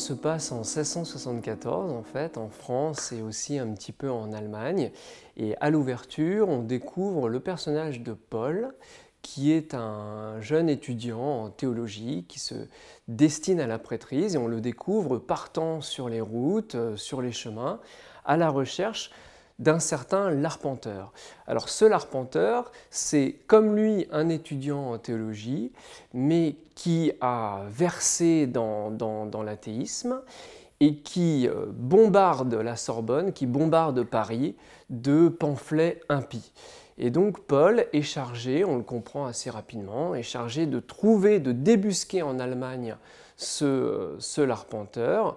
se passe en 1674 en fait, en France et aussi un petit peu en Allemagne. Et à l'ouverture, on découvre le personnage de Paul, qui est un jeune étudiant en théologie qui se destine à la prêtrise et on le découvre partant sur les routes, euh, sur les chemins, à la recherche d'un certain Larpenteur. Alors ce Larpenteur, c'est comme lui un étudiant en théologie, mais qui a versé dans, l'athéisme et qui euh, bombarde la Sorbonne, qui bombarde Paris de pamphlets impies. Et donc Paul est chargé, on le comprend assez rapidement, est chargé de trouver, de débusquer en Allemagne ce, ce l'arpenteur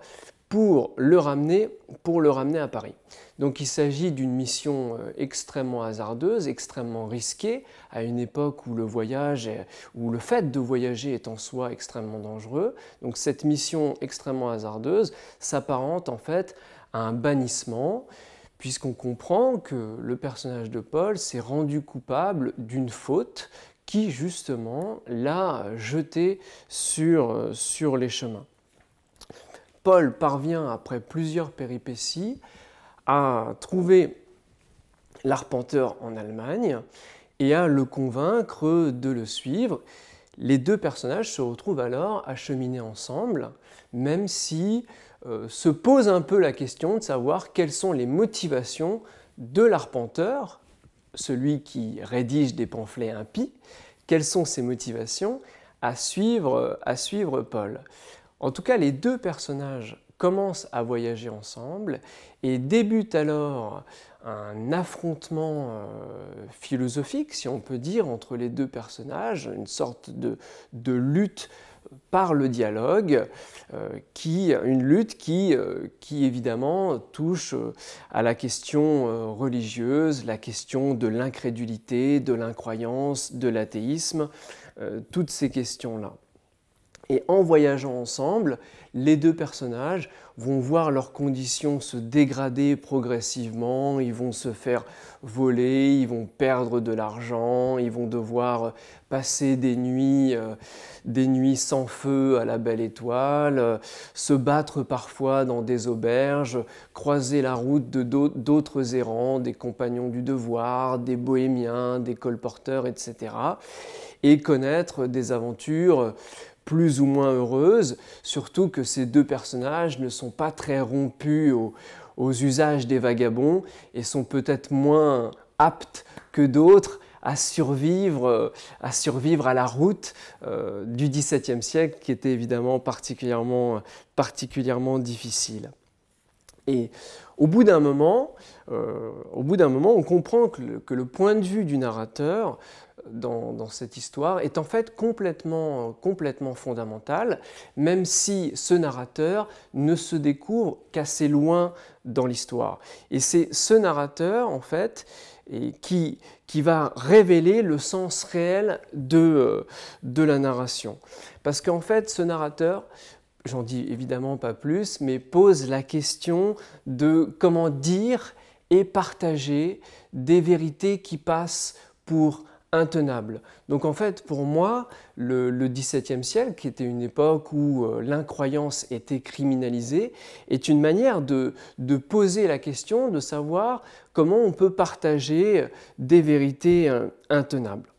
pour le ramener, pour le ramener à Paris. Donc il s'agit d'une mission euh, extrêmement hasardeuse, extrêmement risquée, à une époque où le voyage, où le fait de voyager est en soi extrêmement dangereux. Donc cette mission extrêmement hasardeuse s'apparente en fait à un bannissement, puisqu'on comprend que le personnage de Paul s'est rendu coupable d'une faute qui justement l'a jeté sur, euh, sur les chemins. Paul parvient, après plusieurs péripéties, à trouver l'arpenteur en Allemagne et à le convaincre de le suivre. Les deux personnages se retrouvent alors à cheminer ensemble, même si euh, se pose un peu la question de savoir quelles sont les motivations de l'arpenteur, celui qui rédige des pamphlets impies, quelles sont ses motivations à suivre Paul. En tout cas, les deux personnages commencent à voyager ensemble et débute alors un affrontement euh, philosophique, si on peut dire, entre les deux personnages, une sorte de, lutte par le dialogue, euh, une lutte qui, euh, qui évidemment touche à la question religieuse, la question de l'incrédulité, de l'incroyance, de l'athéisme, toutes ces questions-là. Et en voyageant ensemble, les deux personnages vont voir leurs conditions se dégrader progressivement, ils vont se faire voler, ils vont perdre de l'argent, ils vont devoir euh, passer des nuits, euh, des nuits sans feu à la belle étoile, euh, se battre parfois dans des auberges, croiser la route de d'autres errants, des compagnons du devoir, des bohémiens, des colporteurs, etc. et connaître des aventures plus ou moins heureuse, surtout que ces deux personnages ne sont pas très rompus aux, usages des vagabonds et sont peut-être moins aptes que d'autres à survivre, à survivre à la route euh, du XVIIe siècle qui était évidemment particulièrement, particulièrement difficile. Et au bout d'un moment, euh, au bout d'un moment, on comprend que le point de vue du narrateur dans, cette histoire est en fait complètement, complètement fondamentale, même si ce narrateur ne se découvre qu'assez loin dans l'histoire. Et c'est ce narrateur, en fait, et qui, qui va révéler le sens réel de, euh, de la narration. Parce qu'en fait, ce narrateur, j'en dis évidemment pas plus, mais pose la question de comment dire et partager des vérités qui passent pour intenable. Donc en fait, pour moi, le, le XVIIe siècle, qui était une époque où euh, l'incroyance était criminalisée, est une manière de, poser la question de savoir comment on peut partager euh, des vérités euh, intenables.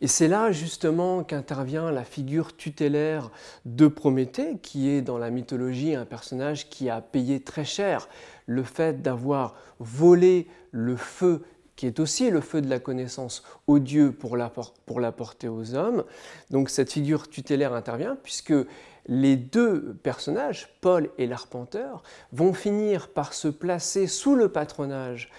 Et c'est là justement qu'intervient la figure tutélaire de Prométhée, qui est dans la mythologie un personnage qui a payé très cher le fait d'avoir volé le feu qui est aussi le feu de la connaissance aux dieux pour l'apporter aux hommes. Donc cette figure tutélaire intervient puisque les deux personnages, Paul et l'arpenteur, vont finir par se placer sous le patronage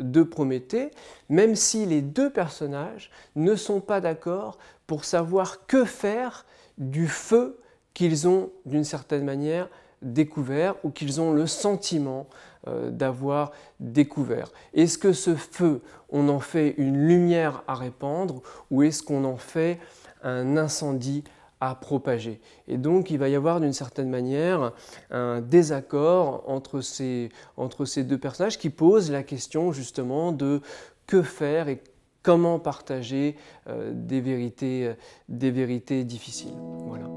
de Prométhée, même si les deux personnages ne sont pas d'accord pour savoir que faire du feu qu'ils ont d'une certaine manière découvert ou qu'ils ont le sentiment euh, d'avoir découvert. Est-ce que ce feu, on en fait une lumière à répandre ou est-ce qu'on en fait un incendie à propager. Et donc il va y avoir d'une certaine manière un désaccord entre ces, entre ces deux personnages qui pose la question justement de que faire et comment partager euh, des, vérités, euh, des vérités difficiles. Voilà.